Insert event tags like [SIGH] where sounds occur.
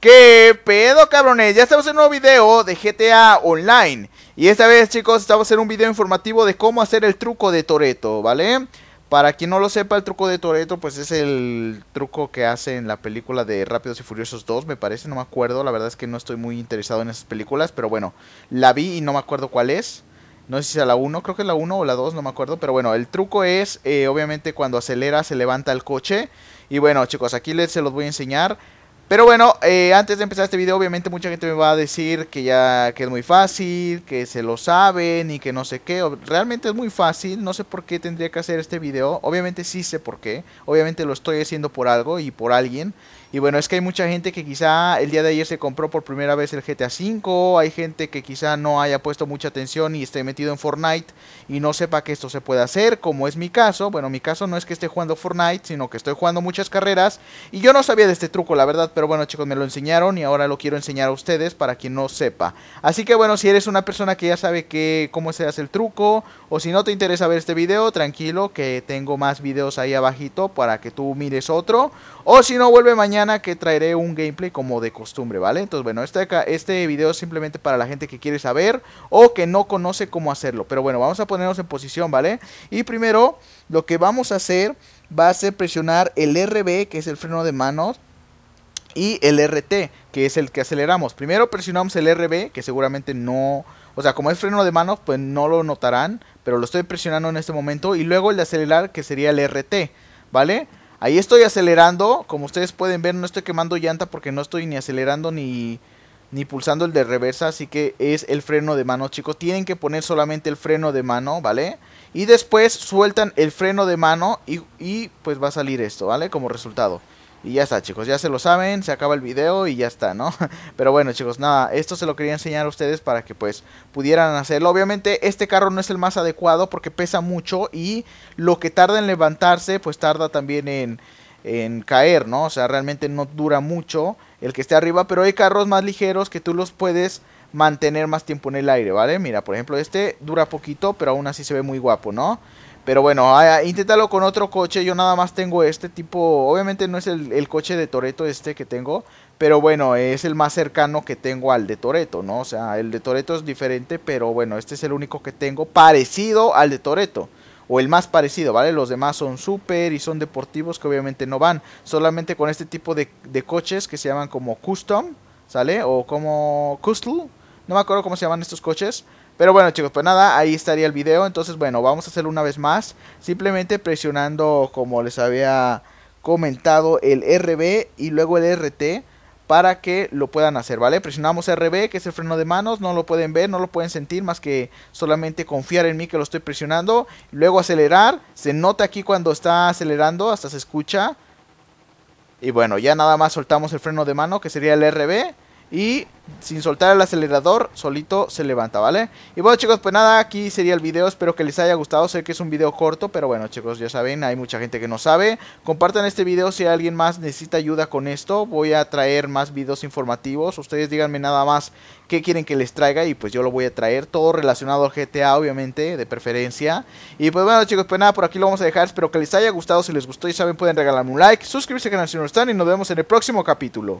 ¿Qué pedo cabrones? Ya estamos en un nuevo video de GTA Online Y esta vez chicos estamos en un video informativo de cómo hacer el truco de Toreto, ¿vale? Para quien no lo sepa, el truco de Toreto pues es el truco que hace en la película de Rápidos y Furiosos 2, me parece, no me acuerdo La verdad es que no estoy muy interesado en esas películas, pero bueno, la vi y no me acuerdo cuál es no sé si a la 1, creo que es la 1 o la 2, no me acuerdo. Pero bueno, el truco es, eh, obviamente, cuando acelera se levanta el coche. Y bueno, chicos, aquí se los voy a enseñar. Pero bueno, eh, antes de empezar este video, obviamente mucha gente me va a decir que ya que es muy fácil, que se lo saben y que no sé qué. Realmente es muy fácil, no sé por qué tendría que hacer este video. Obviamente sí sé por qué, obviamente lo estoy haciendo por algo y por alguien. Y bueno, es que hay mucha gente que quizá el día de ayer se compró por primera vez el GTA V, hay gente que quizá no haya puesto mucha atención y esté metido en Fortnite y no sepa que esto se puede hacer, como es mi caso. Bueno, mi caso no es que esté jugando Fortnite, sino que estoy jugando muchas carreras y yo no sabía de este truco, la verdad, pero bueno chicos, me lo enseñaron y ahora lo quiero enseñar a ustedes para quien no sepa. Así que bueno, si eres una persona que ya sabe que, cómo se hace el truco o si no te interesa ver este video, tranquilo que tengo más videos ahí abajito para que tú mires otro. O si no, vuelve mañana que traeré un gameplay como de costumbre, ¿vale? Entonces, bueno, este, acá, este video es simplemente para la gente que quiere saber o que no conoce cómo hacerlo. Pero bueno, vamos a ponernos en posición, ¿vale? Y primero, lo que vamos a hacer va a ser presionar el RB, que es el freno de manos, y el RT, que es el que aceleramos. Primero presionamos el RB, que seguramente no... O sea, como es freno de manos, pues no lo notarán, pero lo estoy presionando en este momento. Y luego el de acelerar, que sería el RT, ¿vale? Ahí estoy acelerando, como ustedes pueden ver no estoy quemando llanta porque no estoy ni acelerando ni, ni pulsando el de reversa, así que es el freno de mano, chicos. Tienen que poner solamente el freno de mano, ¿vale? Y después sueltan el freno de mano y, y pues va a salir esto, ¿vale? Como resultado. Y ya está, chicos, ya se lo saben, se acaba el video y ya está, ¿no? [LAUGHS] Pero bueno, chicos, nada, esto se lo quería enseñar a ustedes para que pues pudieran hacerlo. Obviamente este carro no es el más adecuado porque pesa mucho y lo que tarda en levantarse pues tarda también en, caer, ¿no? O sea, realmente no dura mucho el que esté arriba, pero hay carros más ligeros que tú los puedes mantener más tiempo en el aire, ¿vale? Mira, por ejemplo, este dura poquito, pero aún así se ve muy guapo, ¿no? Pero bueno, a, inténtalo con otro coche. Yo nada más tengo este tipo. Obviamente no es el, coche de Toreto este que tengo. Pero bueno, es el más cercano que tengo al de Toreto, ¿no? O sea, el de Toreto es diferente. Pero bueno, este es el único que tengo parecido al de Toreto. O el más parecido, ¿vale? Los demás son super y son deportivos que obviamente no van. Solamente con este tipo de, de coches que se llaman como custom, ¿sale? O como custom. No me acuerdo cómo se llaman estos coches. Pero bueno chicos, pues nada, ahí estaría el video. Entonces bueno, vamos a hacerlo una vez más. Simplemente presionando como les había comentado el RB y luego el RT para que lo puedan hacer, ¿vale? Presionamos RB, que es el freno de manos, no lo pueden ver, no lo pueden sentir, más que solamente confiar en mí que lo estoy presionando. Luego acelerar, se nota aquí cuando está acelerando, hasta se escucha. Y bueno, ya nada más soltamos el freno de mano, que sería el RB. Y sin soltar el acelerador, solito se levanta, ¿vale? Y bueno chicos, pues nada, aquí sería el video, espero que les haya gustado, sé que es un video corto, pero bueno chicos, ya saben, hay mucha gente que no sabe. Compartan este video si alguien más necesita ayuda con esto, voy a traer más videos informativos, ustedes díganme nada más qué quieren que les traiga y pues yo lo voy a traer, todo relacionado al GTA obviamente, de preferencia. Y pues bueno chicos, pues nada, por aquí lo vamos a dejar, espero que les haya gustado, si les gustó y saben pueden regalarme un like, suscribirse al canal si no están y nos vemos en el próximo capítulo.